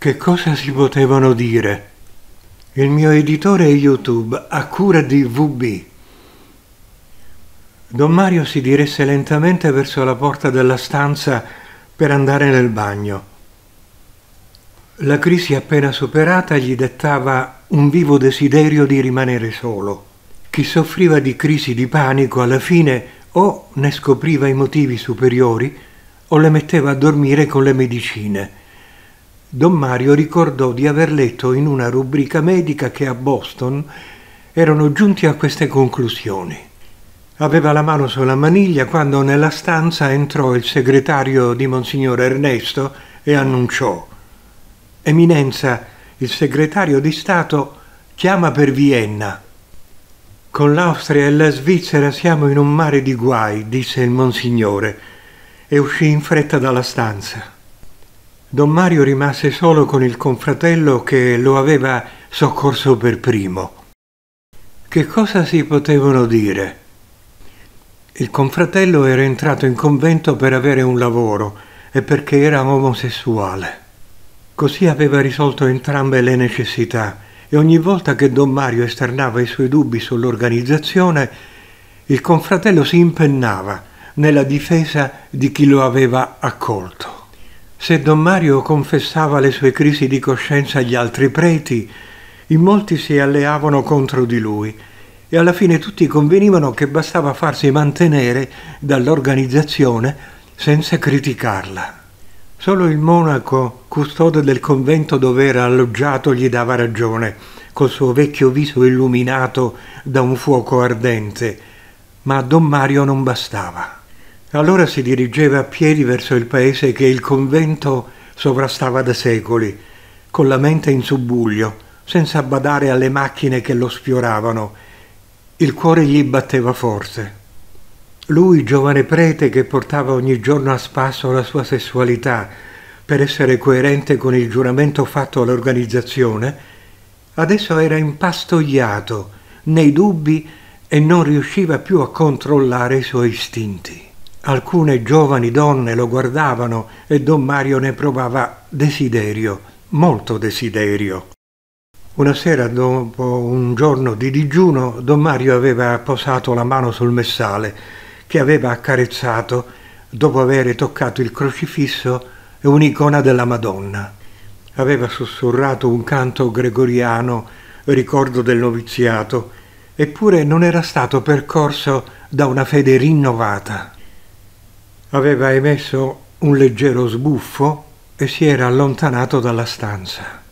Che cosa si potevano dire? Il mio editore YouTube a cura di VB. Don Mario si diresse lentamente verso la porta della stanza per andare nel bagno. La crisi appena superata gli dettava un vivo desiderio di rimanere solo. Chi soffriva di crisi di panico alla fine o ne scopriva i motivi superiori o le metteva a dormire con le medicine. Don Mario ricordò di aver letto in una rubrica medica che a Boston erano giunti a queste conclusioni. Aveva la mano sulla maniglia quando nella stanza entrò il segretario di Monsignor Ernesto e annunciò Eminenza, il segretario di Stato chiama per Vienna. Con l'Austria e la Svizzera siamo in un mare di guai, disse il Monsignore, e uscì in fretta dalla stanza. Don Mario rimase solo con il confratello che lo aveva soccorso per primo. Che cosa si potevano dire? Il confratello era entrato in convento per avere un lavoro e perché era omosessuale. Così aveva risolto entrambe le necessità e ogni volta che Don Mario esternava i suoi dubbi sull'organizzazione, il confratello si impennava nella difesa di chi lo aveva accolto. Se Don Mario confessava le sue crisi di coscienza agli altri preti, in molti si alleavano contro di lui e alla fine tutti convenivano che bastava farsi mantenere dall'organizzazione senza criticarla. Solo il monaco, custode del convento dove era alloggiato, gli dava ragione, col suo vecchio viso illuminato da un fuoco ardente, ma a Don Mario non bastava. Allora si dirigeva a piedi verso il paese che il convento sovrastava da secoli, con la mente in subbuglio, senza badare alle macchine che lo sfioravano. Il cuore gli batteva forte. Lui, giovane prete che portava ogni giorno a spasso la sua sessualità per essere coerente con il giuramento fatto all'organizzazione, adesso era impastogliato nei dubbi e non riusciva più a controllare i suoi istinti. Alcune giovani donne lo guardavano e don Mario ne provava desiderio, molto desiderio. Una sera, dopo un giorno di digiuno, don Mario aveva posato la mano sul messale che aveva accarezzato dopo aver toccato il crocifisso e un'icona della Madonna. Aveva sussurrato un canto gregoriano, ricordo del noviziato, eppure non era stato percorso da una fede rinnovata aveva emesso un leggero sbuffo e si era allontanato dalla stanza.